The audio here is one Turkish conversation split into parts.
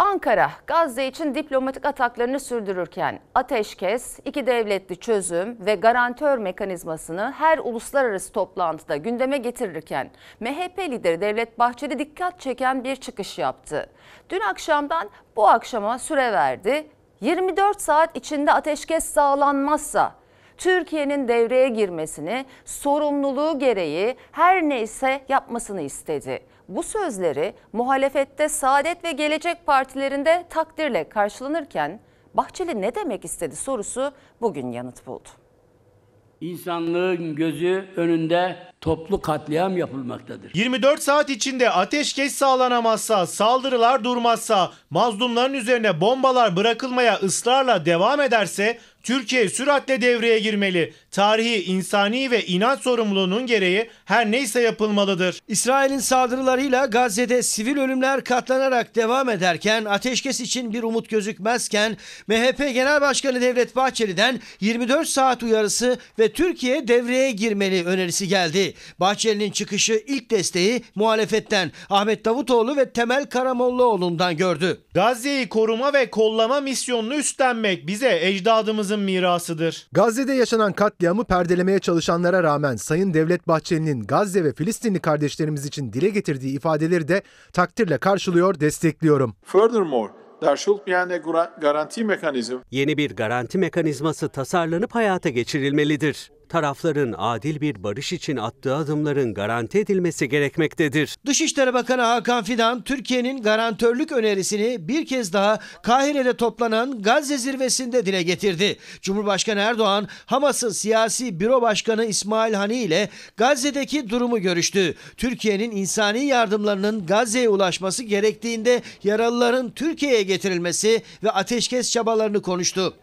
Ankara, Gazze için diplomatik ataklarını sürdürürken ateşkes, iki devletli çözüm ve garantör mekanizmasını her uluslararası toplantıda gündeme getirirken MHP lideri Devlet Bahçeli dikkat çeken bir çıkış yaptı. Dün akşamdan bu akşama süre verdi. 24 saat içinde ateşkes sağlanmazsa Türkiye'nin devreye girmesini, sorumluluğu gereği her neyse yapmasını istedi. Bu sözleri muhalefette Saadet ve Gelecek Partilerinde takdirle karşılanırken Bahçeli ne demek istedi sorusu bugün yanıt buldu. İnsanlığın gözü önünde toplu katliam yapılmaktadır. 24 saat içinde ateşkes sağlanamazsa, saldırılar durmazsa, mazlumların üzerine bombalar bırakılmaya ısrarla devam ederse Türkiye süratle devreye girmeli. Tarihi, insani ve inat sorumluluğunun gereği her neyse yapılmalıdır. İsrail'in saldırılarıyla Gazze'de sivil ölümler katlanarak devam ederken ateşkes için bir umut gözükmezken MHP Genel Başkanı Devlet Bahçeli'den 24 saat uyarısı ve Türkiye devreye girmeli önerisi geldi. Bahçeli'nin çıkışı ilk desteği muhalefetten Ahmet Davutoğlu ve Temel Karamollaoğlu'ndan gördü. Gazze'yi koruma ve kollama misyonunu üstlenmek bize ecdadımızın Batı'nın mirasıdır. Gazze'de yaşanan katliamı perdelemeye çalışanlara rağmen Sayın Devlet Bahçeli'nin Gazze ve Filistinli kardeşlerimiz için dile getirdiği ifadeleri de takdirle karşılıyor, destekliyorum. Furthermore, Yeni bir garanti mekanizması tasarlanıp hayata geçirilmelidir tarafların adil bir barış için attığı adımların garanti edilmesi gerekmektedir. Dışişleri Bakanı Hakan Fidan, Türkiye'nin garantörlük önerisini bir kez daha Kahire'de toplanan Gazze zirvesinde dile getirdi. Cumhurbaşkanı Erdoğan, Hamas'ın siyasi büro başkanı İsmail Hani ile Gazze'deki durumu görüştü. Türkiye'nin insani yardımlarının Gazze'ye ulaşması gerektiğinde yaralıların Türkiye'ye getirilmesi ve ateşkes çabalarını konuştu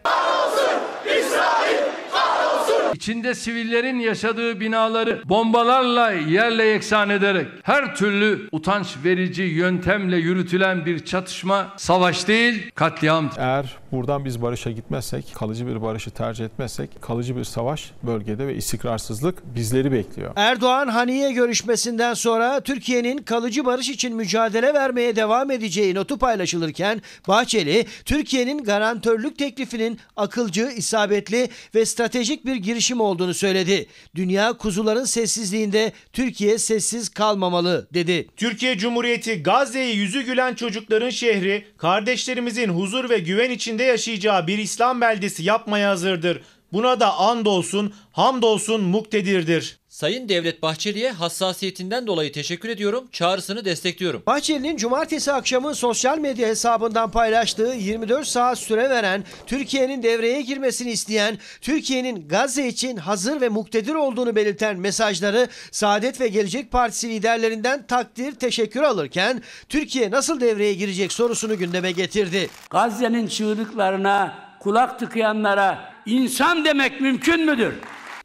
içinde sivillerin yaşadığı binaları bombalarla yerle yeksan ederek her türlü utanç verici yöntemle yürütülen bir çatışma savaş değil katliam. Eğer Buradan biz barışa gitmezsek, kalıcı bir barışı tercih etmezsek kalıcı bir savaş bölgede ve istikrarsızlık bizleri bekliyor. Erdoğan Haniye görüşmesinden sonra Türkiye'nin kalıcı barış için mücadele vermeye devam edeceği notu paylaşılırken Bahçeli Türkiye'nin garantörlük teklifinin akılcı, isabetli ve stratejik bir girişim olduğunu söyledi. Dünya kuzuların sessizliğinde Türkiye sessiz kalmamalı dedi. Türkiye Cumhuriyeti Gazze'yi yüzü gülen çocukların şehri, kardeşlerimizin huzur ve güven içinde içinde yaşayacağı bir İslam beldesi yapmaya hazırdır. Buna da andolsun, hamdolsun muktedirdir. Sayın Devlet Bahçeli'ye hassasiyetinden dolayı teşekkür ediyorum. Çağrısını destekliyorum. Bahçeli'nin cumartesi akşamı sosyal medya hesabından paylaştığı 24 saat süre veren Türkiye'nin devreye girmesini isteyen, Türkiye'nin Gazze için hazır ve muktedir olduğunu belirten mesajları Saadet ve Gelecek Partisi liderlerinden takdir, teşekkür alırken Türkiye nasıl devreye girecek sorusunu gündeme getirdi. Gazze'nin çığlıklarına kulak tıkayanlara insan demek mümkün müdür?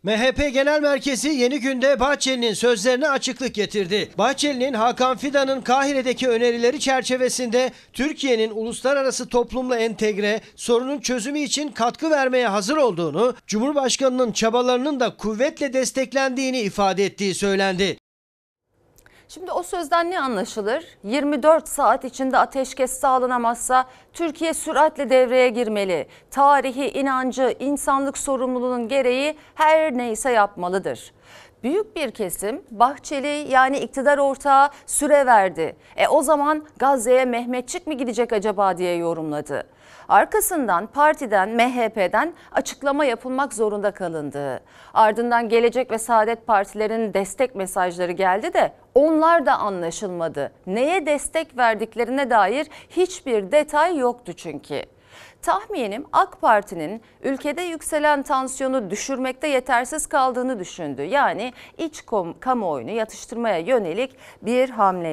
MHP Genel Merkezi yeni günde Bahçeli'nin sözlerine açıklık getirdi. Bahçeli'nin Hakan Fidan'ın Kahire'deki önerileri çerçevesinde Türkiye'nin uluslararası toplumla entegre, sorunun çözümü için katkı vermeye hazır olduğunu, Cumhurbaşkanı'nın çabalarının da kuvvetle desteklendiğini ifade ettiği söylendi. Şimdi o sözden ne anlaşılır? 24 saat içinde ateşkes sağlanamazsa Türkiye süratle devreye girmeli. Tarihi, inancı, insanlık sorumluluğunun gereği her neyse yapmalıdır. Büyük bir kesim Bahçeli yani iktidar ortağı süre verdi. E o zaman Gazze'ye Mehmetçik mi gidecek acaba diye yorumladı. Arkasından partiden, MHP'den açıklama yapılmak zorunda kalındı. Ardından Gelecek ve Saadet Partilerinin destek mesajları geldi de onlar da anlaşılmadı. Neye destek verdiklerine dair hiçbir detay yoktu çünkü. Tahminim AK Parti'nin ülkede yükselen tansiyonu düşürmekte yetersiz kaldığını düşündü. Yani iç kamuoyunu yatıştırmaya yönelik bir hamleydi.